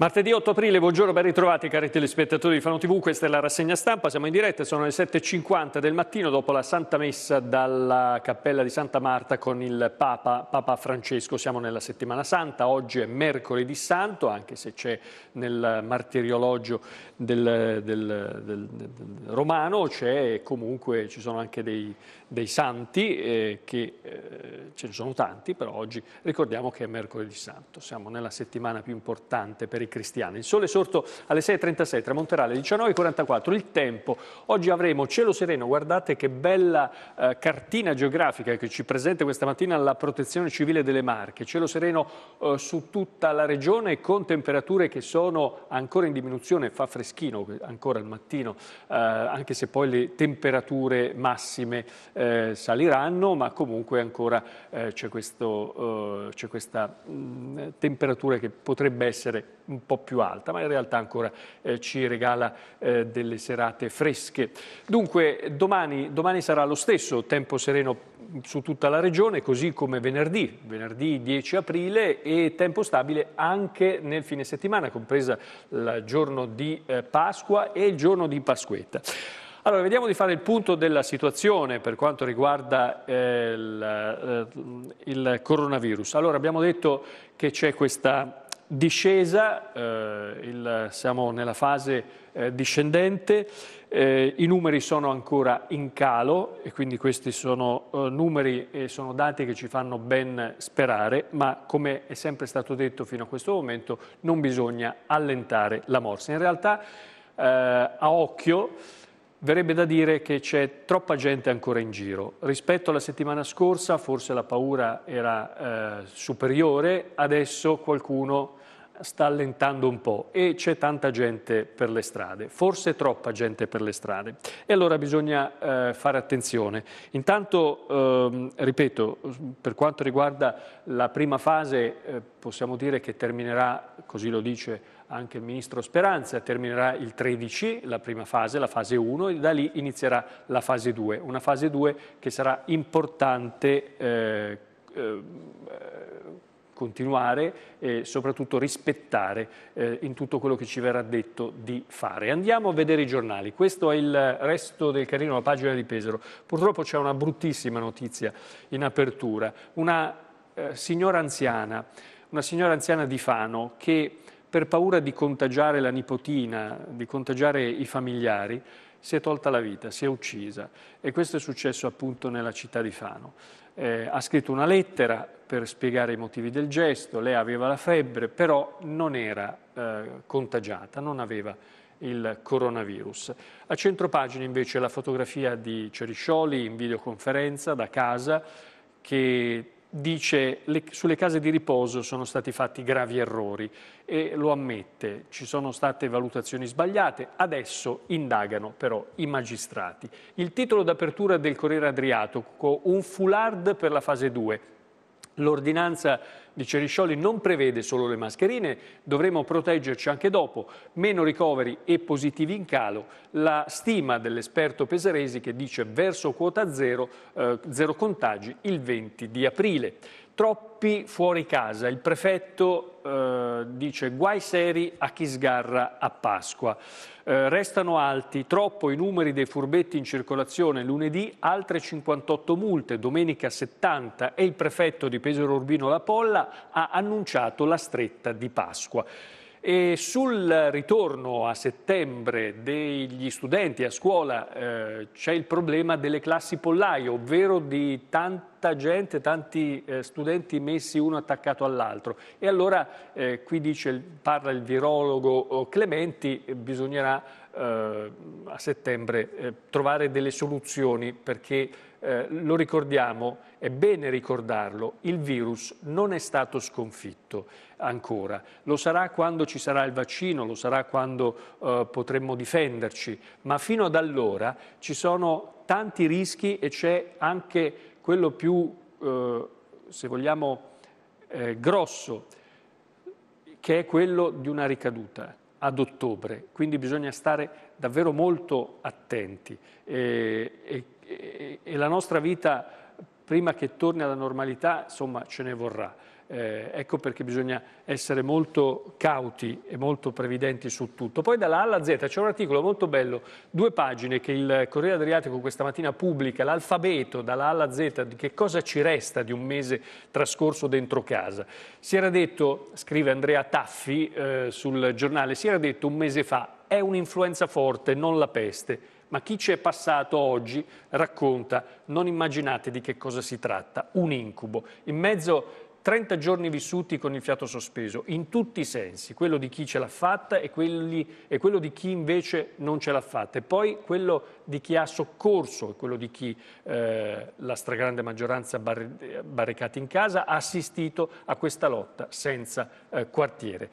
Martedì 8 aprile, buongiorno, ben ritrovati cari telespettatori di Fano TV, questa è la rassegna stampa, siamo in diretta, sono le 7.50 del mattino dopo la Santa Messa dalla Cappella di Santa Marta con il Papa, Papa Francesco, siamo nella settimana santa, oggi è mercoledì santo, anche se c'è nel martiriologio del, del, del, romano, comunque, ci sono anche dei dei santi, eh, che eh, ce ne sono tanti, però oggi ricordiamo che è mercoledì santo, siamo nella settimana più importante per i cristiani. Il sole è sorto alle 6.36, tramonterà alle 19.44, il tempo, oggi avremo cielo sereno, guardate che bella eh, cartina geografica che ci presenta questa mattina la protezione civile delle Marche, cielo sereno eh, su tutta la regione con temperature che sono ancora in diminuzione, fa freschino ancora al mattino, eh, anche se poi le temperature massime eh, eh, saliranno, ma comunque ancora eh, c'è eh, questa mh, mm, temperatura che potrebbe essere un po' più alta, ma in realtà ancora eh, ci regala eh, delle serate fresche. Dunque domani, domani sarà lo stesso, tempo sereno su tutta la regione, così come venerdì, venerdì 10 aprile e tempo stabile anche nel fine settimana, compresa il giorno di Pasqua e il giorno di Pasquetta. Allora, vediamo di fare il punto della situazione per quanto riguarda eh, il, eh, il, coronavirus. Allora, abbiamo detto che c'è questa discesa, eh, il, siamo nella fase eh, discendente, eh, i numeri sono ancora in calo e quindi questi sono eh, numeri e sono dati che ci fanno ben sperare, ma come è sempre stato detto fino a questo momento non bisogna allentare la morsa. In realtà a occhio Verrebbe da dire che c'è troppa gente ancora in giro. Rispetto alla settimana scorsa forse la paura era eh, superiore, adesso qualcuno sta allentando un po' e c'è tanta gente per le strade, forse troppa gente per le strade. E allora bisogna eh, fare attenzione. Intanto, ehm, ripeto, per quanto riguarda la prima fase, eh, possiamo dire che terminerà, così lo dice anche il ministro Speranza, terminerà il 13 la prima fase, la fase 1, e da lì inizierà la fase 2, una fase 2 che sarà importante eh, eh, continuare e soprattutto rispettare eh, in tutto quello che ci verrà detto di fare. Andiamo a vedere i giornali, questo è il resto del carino, la pagina di Pesaro. Purtroppo c'è una bruttissima notizia in apertura, una eh, signora anziana, una signora anziana di Fano che per paura di contagiare la nipotina, di contagiare i familiari, si è tolta la vita, si è uccisa e questo è successo appunto nella città di Fano. Eh, ha scritto una lettera per spiegare i motivi del gesto, lei aveva la febbre, però non era eh, contagiata, non aveva il coronavirus. A centropagina invece la fotografia di Ceriscioli in videoconferenza da casa che dice che sulle case di riposo sono stati fatti gravi errori e lo ammette, ci sono state valutazioni sbagliate, adesso indagano però i magistrati. Il titolo d'apertura del Corriere Adriatico, un foulard per la fase 2, L'ordinanza di Ceriscioli non prevede solo le mascherine, dovremo proteggerci anche dopo, meno ricoveri e positivi in calo. La stima dell'esperto Peseresi che dice verso quota zero, eh, zero contagi il 20 di aprile troppi fuori casa. Il prefetto eh, dice guai seri a chi sgarra a Pasqua. Eh, restano alti troppo i numeri dei furbetti in circolazione. Lunedì altre 58 multe, domenica 70 e il prefetto di Pesaro Urbino La Polla ha annunciato la stretta di Pasqua. E sul ritorno a settembre degli studenti a scuola eh, c'è il problema delle classi pollaio, ovvero di tanta gente, tanti eh, studenti messi uno attaccato all'altro. E allora eh, qui dice, parla il virologo oh, Clementi, eh, bisognerà eh, a settembre eh, trovare delle soluzioni perché eh, lo ricordiamo, è bene ricordarlo, il virus non è stato sconfitto ancora. Lo sarà quando ci sarà il vaccino, lo sarà quando eh, potremo difenderci, ma fino ad allora ci sono tanti rischi e c'è anche quello più, eh, se vogliamo, eh, grosso, che è quello di una ricaduta ad ottobre, quindi bisogna stare davvero molto attenti e, e, e la nostra vita prima che torni alla normalità insomma ce ne vorrà. Eh, ecco perché bisogna essere molto cauti e molto previdenti su tutto. Poi dalla A alla Z c'è un articolo molto bello, due pagine che il Corriere Adriatico questa mattina pubblica, l'alfabeto dalla A alla Z di che cosa ci resta di un mese trascorso dentro casa. Si era detto, scrive Andrea Taffi eh, sul giornale, si era detto un mese fa, è un'influenza forte, non la peste ma chi ci è passato oggi racconta, non immaginate di che cosa si tratta, un incubo. In mezzo 30 giorni vissuti con il fiato sospeso, in tutti i sensi, quello di chi ce l'ha fatta e, quelli, e quello di chi invece non ce l'ha fatta, e poi quello di chi ha soccorso e quello di chi, eh, la stragrande maggioranza bar, barricati in casa, ha assistito a questa lotta senza eh, quartiere.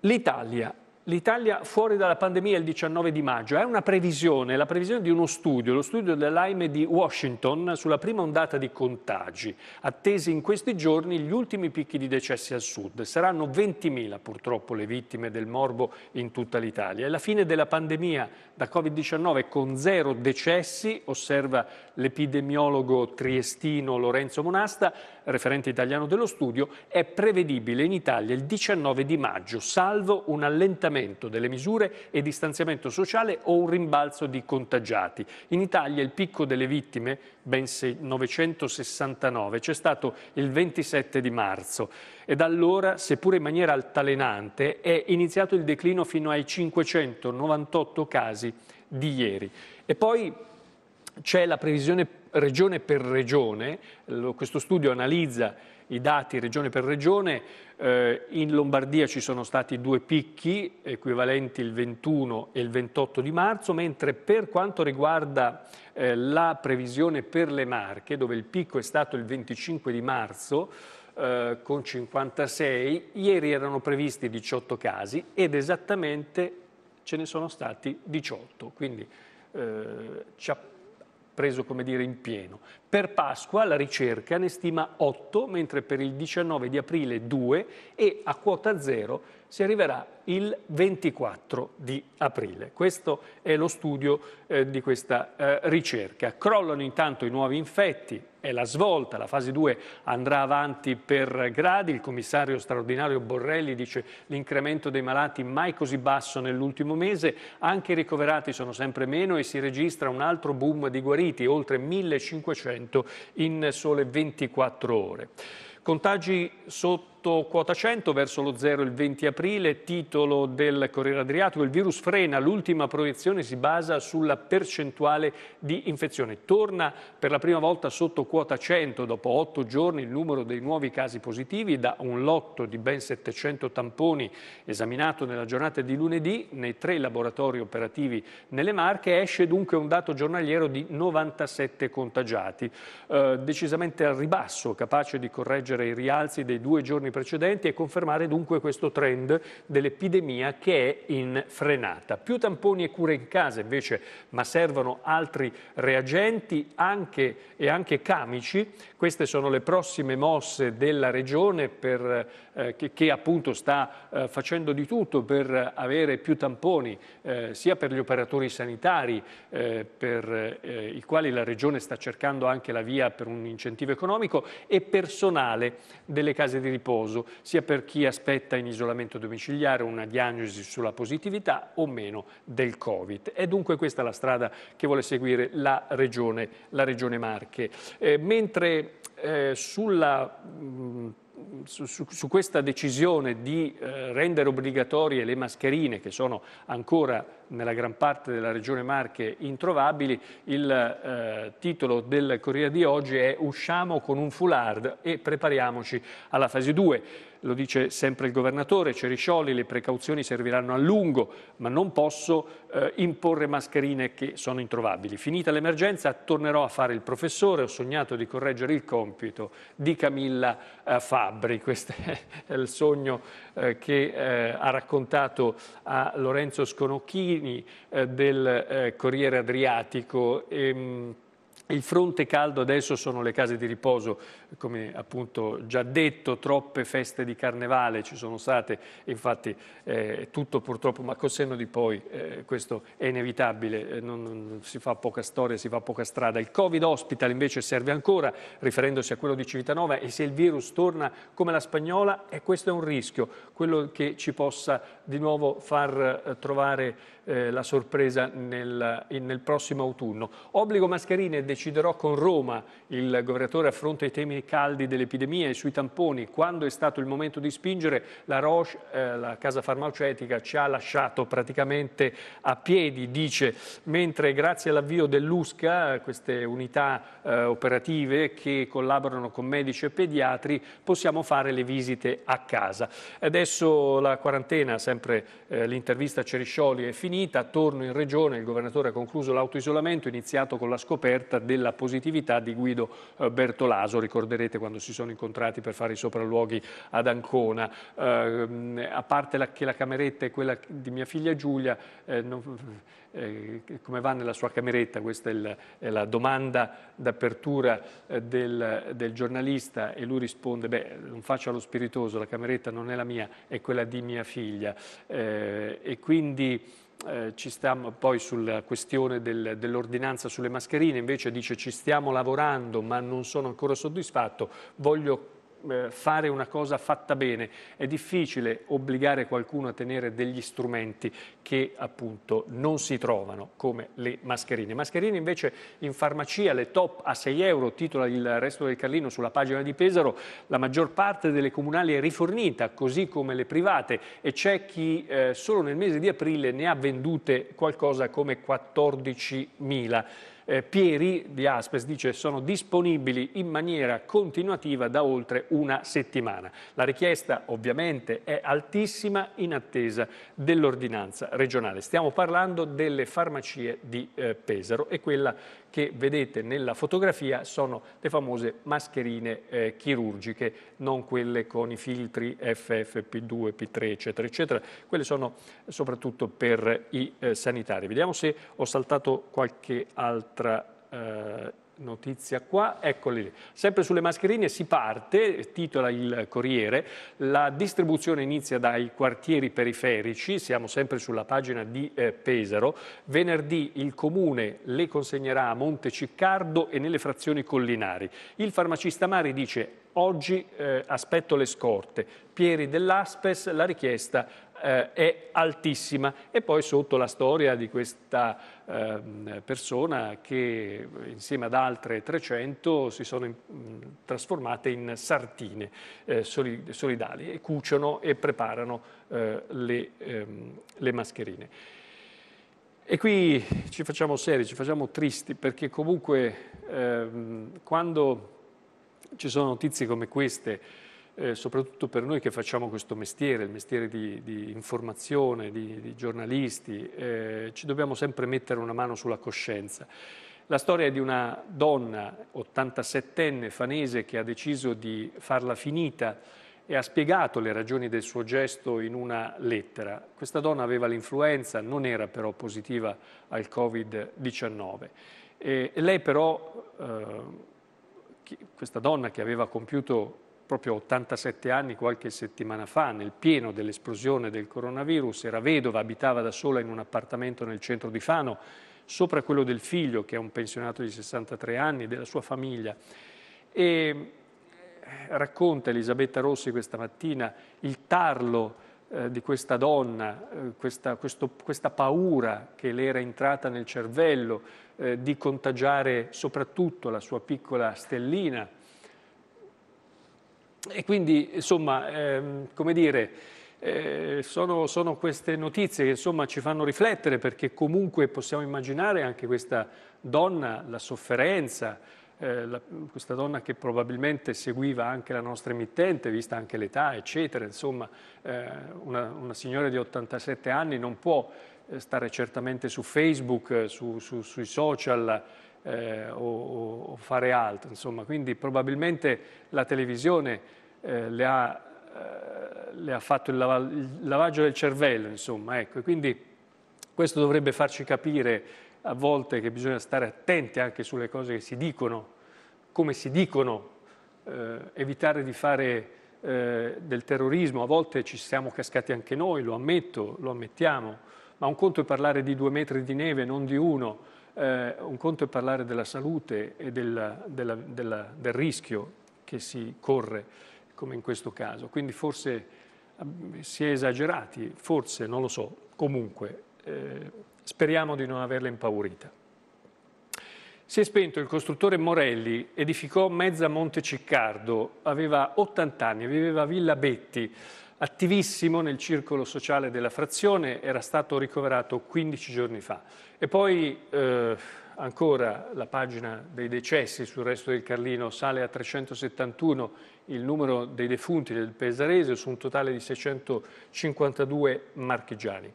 L'Italia l'Italia fuori dalla pandemia il 19 di maggio. È una previsione, la previsione di uno studio, lo studio dell'AIME di Washington sulla prima ondata di contagi. Attesi in questi giorni gli ultimi picchi di decessi al sud. Saranno 20.000 purtroppo le vittime del morbo in tutta l'Italia. È la fine della pandemia da Covid-19 con zero decessi, osserva l'epidemiologo triestino Lorenzo Monasta, referente italiano dello studio, è prevedibile in Italia il 19 di maggio, salvo un allentamento delle misure e distanziamento sociale o un rimbalzo di contagiati. In Italia il picco delle vittime, ben 969, c'è stato il 27 di marzo e da allora, seppure in maniera altalenante, è iniziato il declino fino ai 598 casi di ieri. E poi c'è la previsione regione per regione, questo studio analizza i dati regione per regione, eh, in Lombardia ci sono stati due picchi equivalenti il 21 e il 28 di marzo, mentre per quanto riguarda eh, la previsione per le Marche, dove il picco è stato il 25 di marzo, eh, con 56, ieri erano previsti 18 casi ed esattamente ce ne sono stati 18, quindi eh, ci ha preso come dire in pieno. Per Pasqua la ricerca ne stima 8, mentre per il 19 di aprile 2 e a quota zero si arriverà il 24 di aprile. Questo è lo studio eh, di questa eh, ricerca. Crollano intanto i nuovi infetti, è la svolta, la fase 2 andrà avanti per gradi, il commissario straordinario Borrelli dice l'incremento dei malati mai così basso nell'ultimo mese, anche i ricoverati sono sempre meno e si registra un altro boom di guariti, oltre 1500 in sole 24 ore. Contagi sotto sotto quota 100 verso lo zero il 20 aprile, titolo del Corriere Adriatico, il virus frena, l'ultima proiezione si basa sulla percentuale di infezione. Torna per la prima volta sotto quota 100, dopo otto giorni il numero dei nuovi casi positivi da un lotto di ben 700 tamponi esaminato nella giornata di lunedì nei tre laboratori operativi nelle Marche, esce dunque un dato giornaliero di 97 contagiati, eh, decisamente al ribasso, capace di correggere i rialzi dei due giorni precedenti e confermare dunque questo trend dell'epidemia che è in frenata. Più tamponi e cure in casa invece, ma servono altri reagenti anche, e anche camici. Queste sono le prossime mosse della Regione per, eh, che, che, appunto sta eh, facendo di tutto per avere più tamponi eh, sia per gli operatori sanitari eh, per eh, i quali la Regione sta cercando anche la via per un incentivo economico e personale delle case di riposo riposo, sia per chi aspetta in isolamento domiciliare una diagnosi sulla positività o meno del Covid. È dunque questa la strada che vuole seguire la Regione, la regione Marche. Eh, mentre eh, sulla... Mh, mm, su, su, su, questa decisione di eh, rendere obbligatorie le mascherine che sono ancora nella gran parte della regione Marche introvabili, il eh, titolo del Corriere di oggi è Usciamo con un foulard e prepariamoci alla fase 2. Lo dice sempre il governatore Ceriscioli, le precauzioni serviranno a lungo, ma non posso eh, imporre mascherine che sono introvabili. Finita l'emergenza tornerò a fare il professore, ho sognato di correggere il compito di Camilla eh, Fabbri. Questo è il sogno eh, che eh, ha raccontato a Lorenzo Sconocchini Salvini eh, del eh, Corriere Adriatico. Ehm, il fronte caldo adesso sono le case di riposo come appunto già detto, troppe feste di carnevale ci sono state, infatti eh, tutto purtroppo, ma col senno di poi eh, questo è inevitabile, eh, non, non, si fa poca storia, si fa poca strada. Il Covid Hospital invece serve ancora, riferendosi a quello di Civitanova, e se il virus torna come la spagnola, e eh, questo è un rischio, quello che ci possa di nuovo far eh, trovare eh, la sorpresa nel, in, nel prossimo autunno. Obbligo mascherine deciderò con Roma, il governatore affronta i temi giorni caldi dell'epidemia e sui tamponi, quando è stato il momento di spingere, la Roche, eh, la casa farmaceutica, ci ha lasciato praticamente a piedi, dice, mentre grazie all'avvio dell'USCA, queste unità eh, operative che collaborano con medici e pediatri, possiamo fare le visite a casa. Adesso la quarantena, sempre eh, l'intervista Ceriscioli è finita, torno in regione, il governatore ha concluso l'autoisolamento iniziato con la scoperta della positività di Guido eh, Bertolaso, ricordiamo ricorderete quando si sono incontrati per fare i sopralluoghi ad Ancona. Eh, a parte la, che la cameretta è quella di mia figlia Giulia, eh, non, eh, come va nella sua cameretta, questa è, il, è la domanda d'apertura eh, del, del, giornalista e lui risponde, beh, non faccio allo spiritoso, la cameretta non è la mia, è quella di mia figlia. Eh, e quindi... Eh, ci stiamo, poi sulla questione del, dell'ordinanza sulle mascherine, invece dice ci stiamo lavorando ma non sono ancora soddisfatto, voglio eh, fare una cosa fatta bene, è difficile obbligare qualcuno a tenere degli strumenti che appunto non si trovano come le mascherine. Mascherine invece in farmacia, le top a 6 euro, titola il resto del Carlino sulla pagina di Pesaro, la maggior parte delle comunali è rifornita, così come le private e c'è chi eh, solo nel mese di aprile ne ha vendute qualcosa come 14.000 eh, Pieri di Aspes dice sono disponibili in maniera continuativa da oltre una settimana. La richiesta ovviamente è altissima in attesa dell'ordinanza regionale. Stiamo parlando delle farmacie di eh, Pesaro e quella che vedete nella fotografia sono le famose mascherine eh, chirurgiche, non quelle con i filtri FFP2, P3, eccetera, eccetera. Quelle sono soprattutto per i eh, sanitari. Vediamo se ho saltato qualche altra eh, notizia qua, eccole lì. Sempre sulle mascherine si parte, titola il Corriere, la distribuzione inizia dai quartieri periferici, siamo sempre sulla pagina di eh, Pesaro, venerdì il Comune le consegnerà a Monteciccardo e nelle frazioni collinari. Il farmacista Mari dice oggi eh, aspetto le scorte, Pieri dell'Aspes la richiesta eh, è altissima. E poi sotto la storia di questa eh, persona che insieme ad altre 300 si sono in, trasformate in sartine eh, solidali e cuciono e preparano eh, le, ehm, le mascherine. E qui ci facciamo seri, ci facciamo tristi, perché comunque ehm, quando ci sono notizie come queste, eh, soprattutto per noi che facciamo questo mestiere, il mestiere di, di informazione, di, di giornalisti, eh, ci dobbiamo sempre mettere una mano sulla coscienza. La storia è di una donna 87enne fanese che ha deciso di farla finita e ha spiegato le ragioni del suo gesto in una lettera. Questa donna aveva l'influenza, non era però positiva al Covid-19. E lei però, eh, questa donna che aveva compiuto proprio 87 anni qualche settimana fa, nel pieno dell'esplosione del coronavirus, era vedova, abitava da sola in un appartamento nel centro di Fano, sopra quello del figlio, che è un pensionato di 63 anni, della sua famiglia. E eh, racconta Elisabetta Rossi questa mattina il tarlo eh, di questa donna, eh, questa, questo, questa, paura che le era entrata nel cervello eh, di contagiare soprattutto la sua piccola stellina, e quindi, insomma, ehm, come dire, eh, sono, sono, queste notizie che insomma ci fanno riflettere perché comunque possiamo immaginare anche questa donna, la sofferenza, eh, la, questa donna che probabilmente seguiva anche la nostra emittente, vista anche l'età, eccetera, insomma, eh, una, una signora di 87 anni non può eh, stare certamente su Facebook, eh, su, su, sui social eh, o, o, fare altro, insomma, quindi probabilmente la televisione eh, le, ha, eh, le, ha, fatto il, lava- il, lavaggio del cervello, insomma. Ecco. Quindi questo dovrebbe farci capire a volte che bisogna stare attenti anche sulle cose che si dicono, come si dicono, eh, evitare di fare eh, del terrorismo, a volte ci siamo cascati anche noi, lo ammetto, lo ammettiamo, ma un conto è parlare di due metri di neve, non di uno, eh, un conto è parlare della salute e del, della, della, del rischio che si corre come in questo caso. Quindi forse si è esagerati, forse, non lo so, comunque eh, speriamo di non averla impaurita. Si è spento il costruttore Morelli, edificò mezza Monte Ciccardo, aveva 80 anni, viveva a Villa Betti, attivissimo nel circolo sociale della frazione, era stato ricoverato 15 giorni fa. E poi... Eh, Ancora la pagina dei decessi sul resto del Carlino sale a 371 il numero dei defunti del Pesarese su un totale di 652 marchigiani.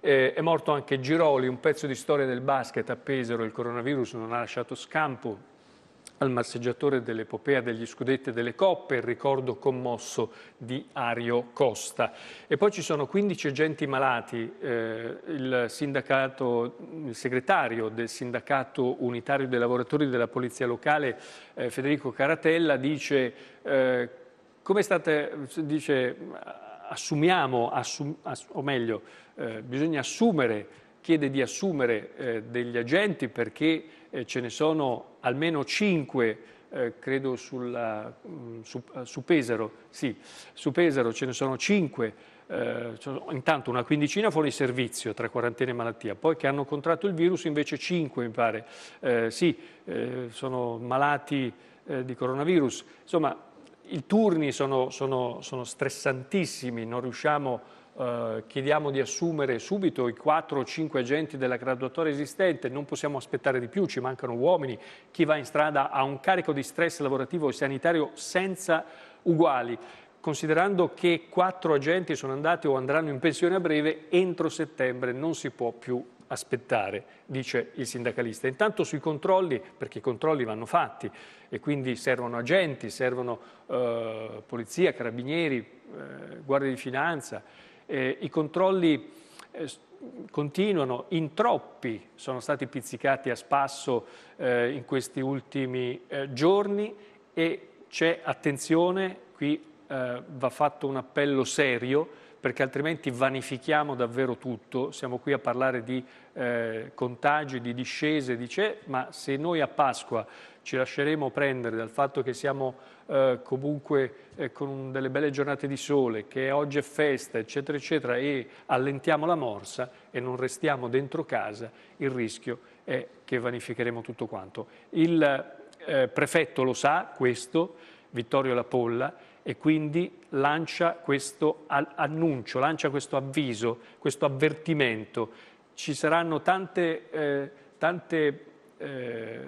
Eh, è morto anche Giroli, un pezzo di storia del basket a Pesaro, il coronavirus non ha lasciato scampo al marseggiatore dell'epopea degli scudetti e delle coppe, il ricordo commosso di Ario Costa. E poi ci sono 15 agenti malati, eh, il, il, segretario del sindacato unitario dei lavoratori della polizia locale, eh, Federico Caratella, dice, eh, come state, dice assumiamo, assum, ass, o meglio, eh, bisogna assumere, chiede di assumere eh, degli agenti perché eh, ce ne sono almeno 5 eh, credo sulla, mm, su, eh, su, Pesaro, sì, su Pesaro ce ne sono 5, eh, intanto una quindicina fuori servizio tra quarantena e malattia, poi che hanno contratto il virus invece 5 mi pare, eh, sì, eh, sono malati di coronavirus, insomma i turni sono, sono, sono stressantissimi, non riusciamo a eh, chiediamo di assumere subito i 4 o 5 agenti della graduatoria esistente, non possiamo aspettare di più, ci mancano uomini, chi va in strada ha un carico di stress lavorativo e sanitario senza uguali. Considerando che 4 agenti sono andati o andranno in pensione a breve, entro settembre non si può più aspettare, dice il sindacalista. Intanto sui controlli, perché i controlli vanno fatti e quindi servono agenti, servono eh, polizia, carabinieri, eh, guardia di finanza, eh, I controlli eh, continuano, in troppi sono stati pizzicati a spasso eh, in questi ultimi eh, giorni e c'è attenzione, qui eh, va fatto un appello serio perché altrimenti vanifichiamo davvero tutto, siamo qui a parlare di eh, contagi, di discese, di ce, ma se noi a Pasqua ci lasceremo prendere dal fatto che siamo eh, comunque eh, con delle belle giornate di sole, che oggi è festa, eccetera, eccetera, e allentiamo la morsa e non restiamo dentro casa, il rischio è che vanificheremo tutto quanto. Il eh, prefetto lo sa questo, Vittorio Lapolla, e quindi lancia questo annuncio, lancia questo avviso, questo avvertimento. Ci saranno tante, eh, tante, eh,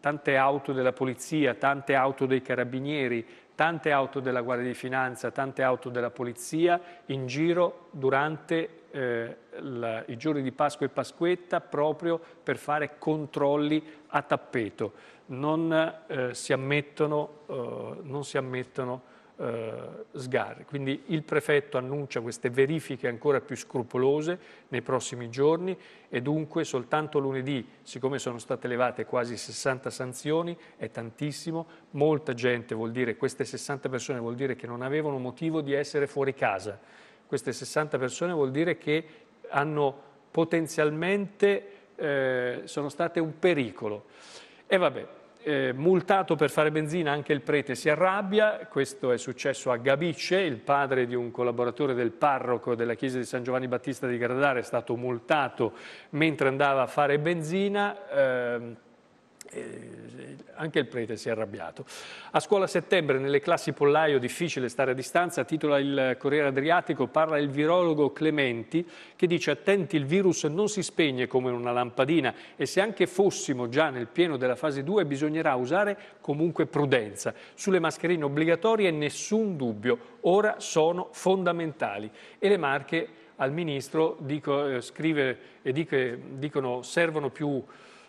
tante auto della polizia, tante auto dei carabinieri, tante auto della Guardia di Finanza, tante auto della polizia in giro durante eh, la, i giorni di Pasqua e Pasquetta proprio per fare controlli a tappeto. Non, eh, si, ammettono, eh, non si ammettono eh, sgarri. Quindi il prefetto annuncia queste verifiche ancora più scrupolose nei prossimi giorni e dunque soltanto lunedì, siccome sono state levate quasi 60 sanzioni, è tantissimo, molta gente vuol dire, queste 60 persone vuol dire che non avevano motivo di essere fuori casa, queste 60 persone vuol dire che hanno potenzialmente eh, sono state un pericolo. E vabbè, eh, multato per fare benzina anche il prete si arrabbia, questo è successo a Gabice, il padre di un collaboratore del parroco della chiesa di San Giovanni Battista di Gradare è stato multato mentre andava a fare benzina. Eh, eh, anche il prete si è arrabbiato. A scuola a settembre, nelle classi pollaio, difficile stare a distanza, titola il Corriere Adriatico, parla il virologo Clementi che dice attenti il virus non si spegne come una lampadina e se anche fossimo già nel pieno della fase 2 bisognerà usare comunque prudenza. Sulle mascherine obbligatorie nessun dubbio, ora sono fondamentali e le marche al ministro dico, eh, scrive, dico, eh, dicono servono più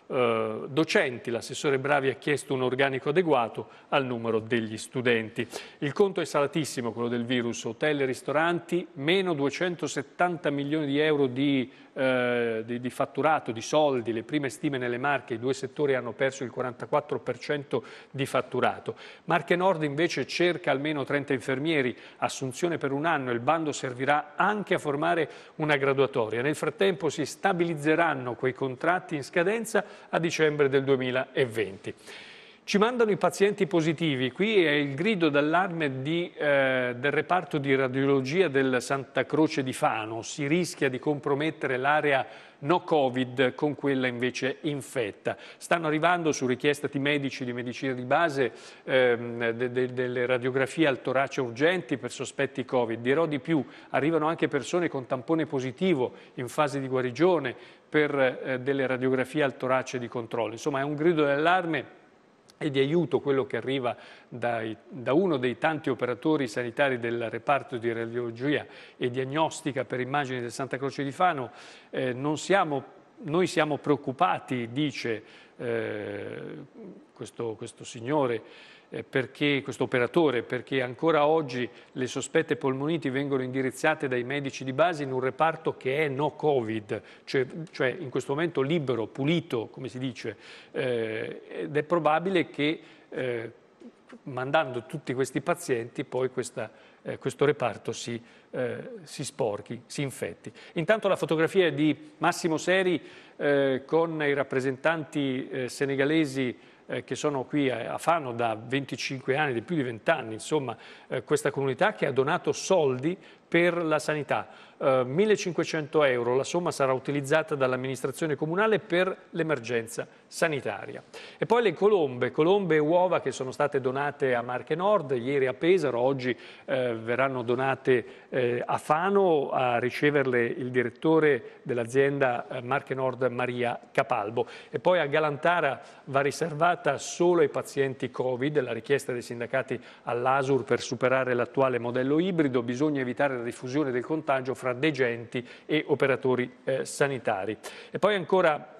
eh, docenti. L'assessore Bravi ha chiesto un organico adeguato al numero degli studenti. Il conto è salatissimo, quello del virus. Hotel e ristoranti, meno 270 milioni di euro di eh, di, di, fatturato, di soldi, le prime stime nelle Marche, i due settori hanno perso il 44% di fatturato. Marche Nord invece cerca almeno 30 infermieri, assunzione per un anno, il bando servirà anche a formare una graduatoria. Nel frattempo si stabilizzeranno quei contratti in scadenza a dicembre del 2020. Ci mandano i pazienti positivi, qui è il grido d'allarme eh, del reparto di radiologia del Santa Croce di Fano, si rischia di compromettere l'area no covid con quella invece infetta. Stanno arrivando su richiesta di medici di medicina di base ehm, de de delle radiografie al torace urgenti per sospetti covid. Dirò di più, arrivano anche persone con tampone positivo in fase di guarigione per eh, delle radiografie al torace di controllo. Insomma è un grido d'allarme e di aiuto quello che arriva dai, da uno dei tanti operatori sanitari del reparto di radiologia e diagnostica per immagini del Santa Croce di Fano, eh, siamo, noi siamo preoccupati, dice eh, questo, questo signore, eh, perché questo operatore, perché ancora oggi le sospette polmoniti vengono indirizzate dai medici di base in un reparto che è no covid, cioè, cioè in questo momento libero, pulito, come si dice, eh, ed è probabile che eh, mandando tutti questi pazienti poi questa, eh, questo reparto si, eh, si, sporchi, si infetti. Intanto la fotografia è di Massimo Seri eh, con i rappresentanti senegalesi eh, che sono qui a, a, Fano da 25 anni, di più di 20 anni, insomma, eh, questa comunità che ha donato soldi per la sanità. 1.500 eh, euro. La somma sarà utilizzata dall'amministrazione comunale per l'emergenza sanitaria. E poi le colombe, colombe e uova che sono state donate a Marche Nord, ieri a Pesaro, oggi eh, verranno donate eh, a Fano a riceverle il direttore dell'azienda eh, Marche Nord Maria Capalbo. E poi a Galantara va riservata solo ai pazienti Covid, la richiesta dei sindacati all'ASUR per superare l'attuale modello ibrido, bisogna evitare la diffusione del contagio fra tra degenti e operatori eh, sanitari. E poi ancora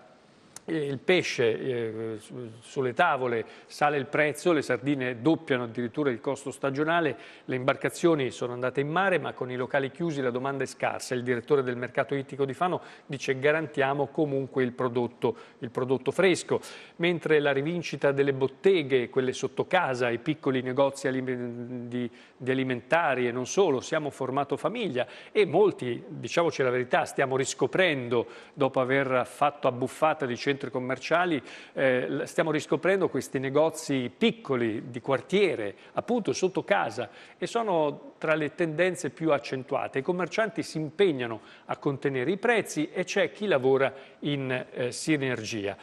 eh, il pesce eh, sulle tavole sale il prezzo, le sardine doppiano addirittura il costo stagionale, le imbarcazioni sono andate in mare ma con i locali chiusi la domanda è scarsa. Il direttore del mercato ittico di Fano dice garantiamo comunque il prodotto, il prodotto fresco, mentre la rivincita delle botteghe, quelle sotto casa, i piccoli negozi di, di alimentari e non solo, siamo formato famiglia e molti, diciamoci la verità, stiamo riscoprendo dopo aver fatto abbuffata di centro centri commerciali, eh, stiamo riscoprendo questi negozi piccoli di quartiere, appunto sotto casa, e sono tra le tendenze più accentuate. I commercianti si impegnano a contenere i prezzi e c'è chi lavora in eh, sinergia.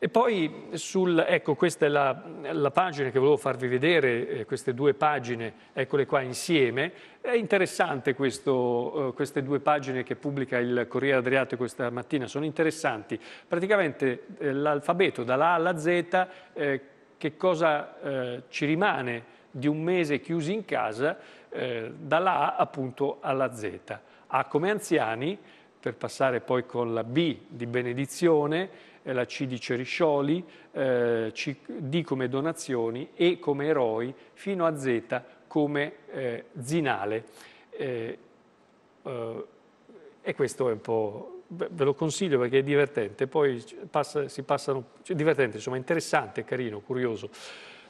E poi sul, ecco questa è la, la pagina che volevo farvi vedere, eh, queste due pagine, eccole qua insieme, è interessante questo, eh, queste due pagine che pubblica il Corriere Adriatico questa mattina, sono interessanti, praticamente eh, l'alfabeto dalla A alla Z, eh, che cosa eh, ci rimane di un mese chiusi in casa, eh, dalla A appunto alla Z, A come anziani, per passare poi con la B di benedizione, eh, la C di Ceriscioli, eh, C, D come donazioni, E come eroi, fino a Z come eh, zinale. Eh, eh e questo è un po'... Ve lo consiglio perché è divertente, poi passa, si passano... Cioè, divertente, insomma, interessante, carino, curioso.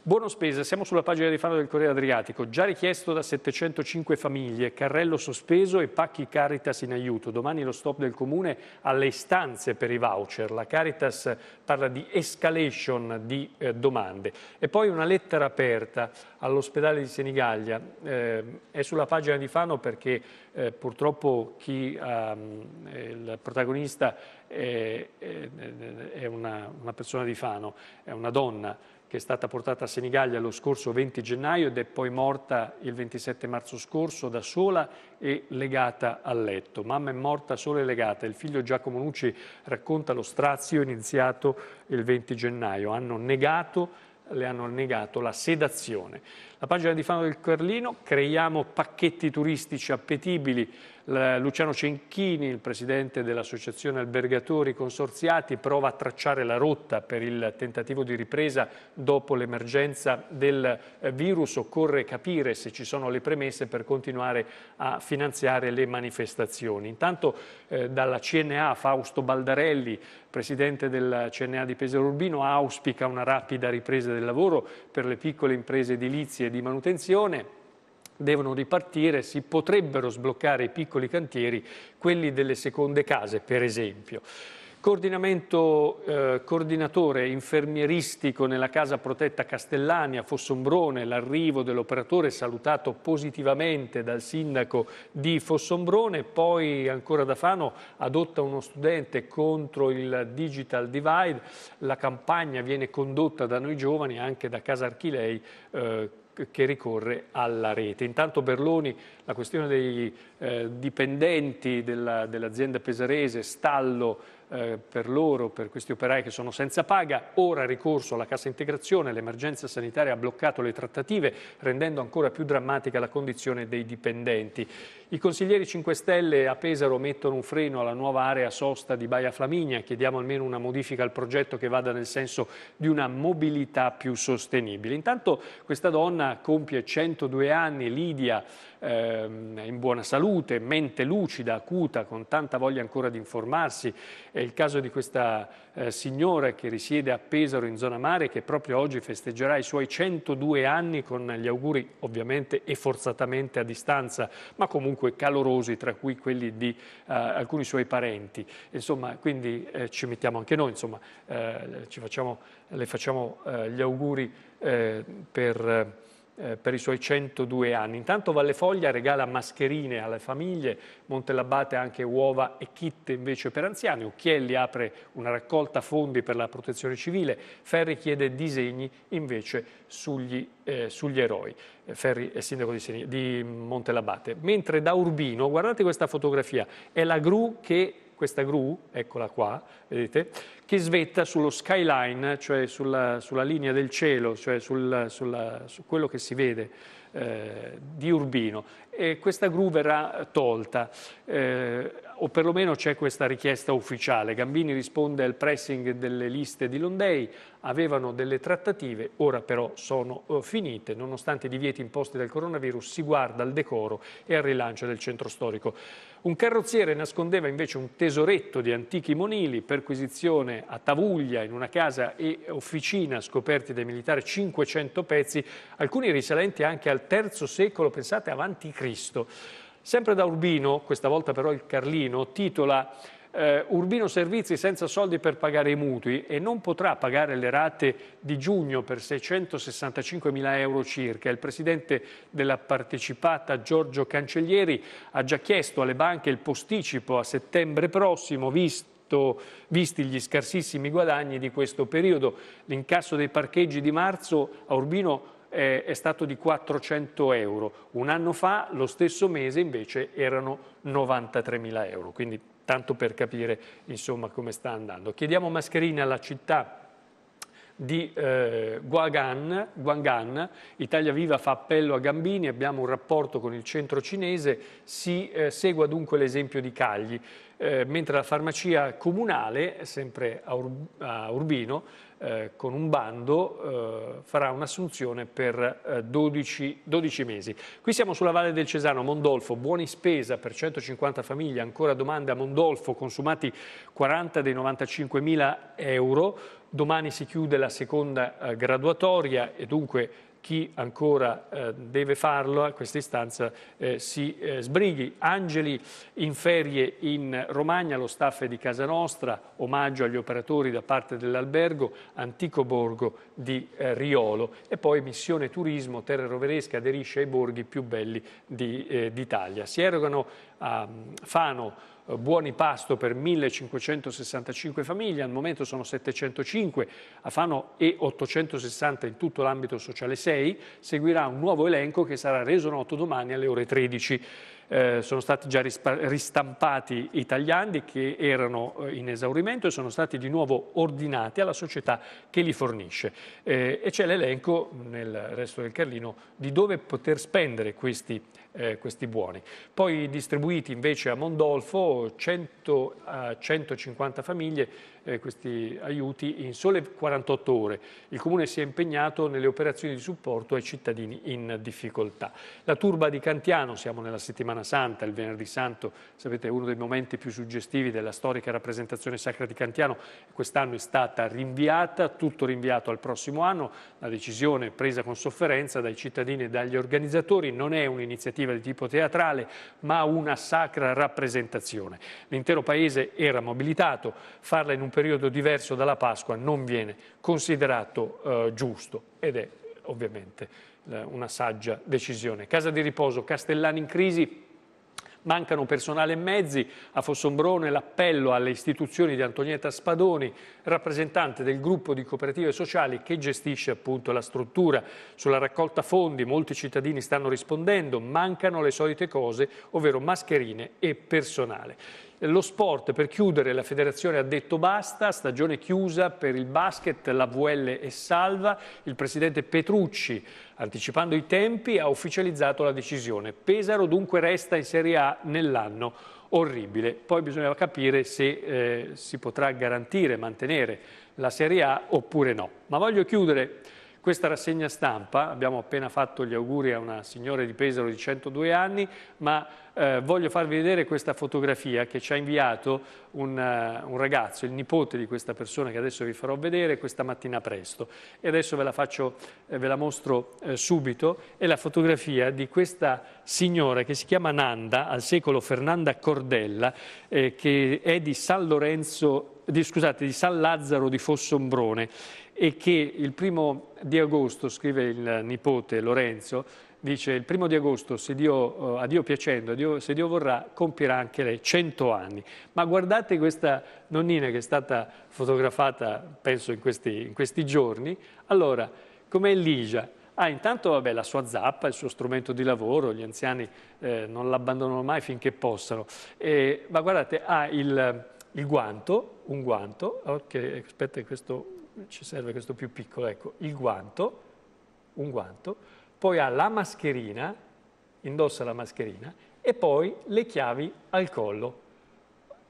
Buono spesa, siamo sulla pagina di Fano del Corriere Adriatico, già richiesto da 705 famiglie, carrello sospeso e pacchi Caritas in aiuto. Domani lo stop del Comune alle istanze per i voucher. La Caritas parla di escalation di eh, domande. E poi una lettera aperta all'ospedale di Senigallia. Eh, è sulla pagina di Fano perché eh, purtroppo chi, ehm, il protagonista è, è una, una persona di Fano, è una donna che è stata portata a Senigallia lo scorso 20 gennaio ed è poi morta il 27 marzo scorso da sola e legata al letto. Mamma è morta sola e legata. Il figlio Giacomo Nucci racconta lo strazio iniziato il 20 gennaio. Hanno negato, le hanno negato la sedazione. La pagina di Fano del Querlino, creiamo pacchetti turistici appetibili, Luciano Cenchini, il presidente dell'associazione Albergatori Consorziati, prova a tracciare la rotta per il tentativo di ripresa dopo l'emergenza del eh, virus. Occorre capire se ci sono le premesse per continuare a finanziare le manifestazioni. Intanto eh, dalla CNA Fausto Baldarelli, presidente della CNA di Pesaro Urbino, auspica una rapida ripresa del lavoro per le piccole imprese edilizie spese di manutenzione devono ripartire, si potrebbero sbloccare i piccoli cantieri, quelli delle seconde case per esempio. Coordinamento, eh, coordinatore infermieristico nella casa protetta Castellania, Fossombrone, l'arrivo dell'operatore salutato positivamente dal sindaco di Fossombrone, poi ancora da Fano adotta uno studente contro il digital divide, la campagna viene condotta da noi giovani anche da Casa Archilei eh, che ricorre alla rete. Intanto Berloni, la questione dei eh, dipendenti dell'azienda pesarese, stallo eh, per loro, per questi operai che sono senza paga, ora ricorso alla cassa integrazione, l'emergenza sanitaria ha bloccato le trattative rendendo ancora più drammatica la condizione dei dipendenti. I consiglieri 5 Stelle a Pesaro mettono un freno alla nuova area sosta di Baia Flaminia. chiediamo almeno una modifica al progetto che vada nel senso di una mobilità più sostenibile. Intanto questa donna compie 102 anni, Lidia, ehm, in buona salute, mente lucida, acuta, con tanta voglia ancora di informarsi. È il caso di questa eh, signora che risiede a Pesaro in zona mare che proprio oggi festeggerà i suoi 102 anni con gli auguri ovviamente e forzatamente a distanza, ma comunque comunque calorosi, tra cui quelli di eh, alcuni suoi parenti. Insomma, quindi eh, ci mettiamo anche noi, insomma, eh, facciamo, le facciamo eh, gli auguri eh, per eh, per i suoi 102 anni. Intanto Valle Foglia regala mascherine alle famiglie, Montelabbate anche uova e kit invece per anziani, Occhielli apre una raccolta fondi per la protezione civile, Ferri chiede disegni invece sugli, eh, sugli eroi. Eh, Ferri è sindaco di, Seni, di Montelabbate. Mentre da Urbino, guardate questa fotografia, è la gru che questa gru, eccola qua, vedete, che svetta sullo skyline, cioè sulla, sulla linea del cielo, cioè sul, sulla, su quello che si vede eh, di Urbino. E questa gru verrà tolta, eh, o perlomeno c'è questa richiesta ufficiale. Gambini risponde al pressing delle liste di Londei, avevano delle trattative, ora però sono eh, finite, nonostante i divieti imposti dal coronavirus si guarda al decoro e al rilancio del centro storico. Un carrozziere nascondeva invece un tesoretto di antichi monili, perquisizione a Tavuglia in una casa e officina scoperti dai militari 500 pezzi, alcuni risalenti anche al III secolo, pensate avanti Cristo. Sempre da Urbino, questa volta però il Carlino, titola eh, Urbino Servizi senza soldi per pagare i mutui e non potrà pagare le rate di giugno per 665 mila euro circa. Il presidente della partecipata Giorgio Cancellieri ha già chiesto alle banche il posticipo a settembre prossimo, visto visti gli scarsissimi guadagni di questo periodo. L'incasso dei parcheggi di marzo a Urbino è stato di 400 euro, un anno fa lo stesso mese invece erano 93 mila euro, quindi tanto per capire insomma, come sta andando. Chiediamo mascherine alla città di eh, Guangan, Guangan, Italia Viva fa appello a Gambini, abbiamo un rapporto con il centro cinese, si eh, segua dunque l'esempio di Cagli eh, mentre la farmacia comunale, sempre a, Ur a Urbino, eh, con un bando eh, farà un'assunzione per 12, eh, 12, mesi. Qui siamo sulla Valle del Cesano, Mondolfo, buoni spesa per 150 famiglie, ancora domande a Mondolfo, consumati 40 dei 95 mila euro, Domani si chiude la seconda eh, graduatoria e dunque chi ancora eh, deve farlo a questa istanza eh, si sbrighi. Angeli in ferie in Romagna, lo staff di Casa Nostra, omaggio agli operatori da parte dell'albergo Antico Borgo di Riolo e poi missione turismo Terra Roveresca aderisce ai borghi più belli d'Italia. Si erogano a mm, Fano eh, buoni pasto per 1565 famiglie, al momento sono 705 a Fano e 860 in tutto l'ambito sociale 6, seguirà un nuovo elenco che sarà reso noto domani alle ore 13. Eh, sono stati già ristampati i tagliandi che erano eh, in esaurimento e sono stati di nuovo ordinati alla società che li fornisce. Eh, e c'è l'elenco nel resto del Carlino di dove poter spendere questi eh, questi buoni. Poi distribuiti invece a Mondolfo 100, eh, 150 famiglie eh, questi aiuti in sole 48 ore. Il Comune si è impegnato nelle operazioni di supporto ai cittadini in difficoltà. La turba di Cantiano, siamo nella settimana santa, il venerdì santo, sapete è uno dei momenti più suggestivi della storica rappresentazione sacra di Cantiano, quest'anno è stata rinviata, tutto rinviato al prossimo anno, la decisione presa con sofferenza dai cittadini e dagli organizzatori non è un'iniziativa di tipo teatrale ma una sacra rappresentazione. L'intero paese era mobilitato, farla in un periodo periodo diverso dalla Pasqua non viene considerato eh, giusto ed è ovviamente eh, una saggia decisione. Casa di riposo, Castellani in crisi, Mancano personale e mezzi, a Fossombrone l'appello alle istituzioni di Antonietta Spadoni, rappresentante del gruppo di cooperative sociali che gestisce appunto la struttura. Sulla raccolta fondi molti cittadini stanno rispondendo, mancano le solite cose, ovvero mascherine e personale. Lo sport per chiudere, la federazione ha detto basta, stagione chiusa per il basket, la VL è salva, il presidente Petrucci anticipando i tempi ha ufficializzato la decisione. Pesaro dunque resta in Serie A nell'anno orribile, poi bisognava capire se eh, si potrà garantire, mantenere la Serie A oppure no. Ma voglio chiudere questa rassegna stampa, abbiamo appena fatto gli auguri a una signora di Pesaro di 102 anni, ma eh, voglio farvi vedere questa fotografia che ci ha inviato un, uh, un, ragazzo, il nipote di questa persona che adesso vi farò vedere questa mattina presto. E adesso ve la, faccio, eh, ve la mostro eh, subito, è la fotografia di questa signora che si chiama Nanda, al secolo Fernanda Cordella, eh, che è di San Lorenzo di, scusate, di San Lazzaro di Fossombrone e che il primo di agosto, scrive il nipote Lorenzo, dice il primo di agosto, se Dio, eh, a Dio piacendo, a Dio, se Dio vorrà, compirà anche lei 100 anni. Ma guardate questa nonnina che è stata fotografata, penso, in questi, in questi giorni. Allora, com'è Ligia, ha ah, intanto vabbè, la sua zappa, il suo strumento di lavoro, gli anziani eh, non l'abbandonano mai finché possano, eh, ma guardate, ha il, il guanto, un guanto, ok, oh, aspetta questo ci serve questo più piccolo, ecco, il guanto, un guanto, poi ha la mascherina, indossa la mascherina, e poi le chiavi al collo.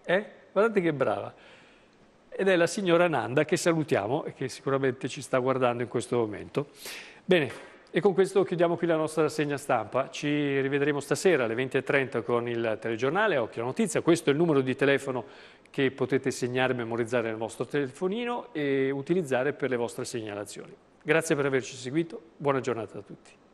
Eh? Guardate che brava. Ed è la signora Nanda che salutiamo e che sicuramente ci sta guardando in questo momento. Bene, e con questo chiudiamo qui la nostra rassegna stampa. Ci rivedremo stasera alle 20.30 con il telegiornale Occhio Notizia. Questo è il numero di telefono che potete segnare e memorizzare nel vostro telefonino e utilizzare per le vostre segnalazioni. Grazie per averci seguito, buona giornata a tutti.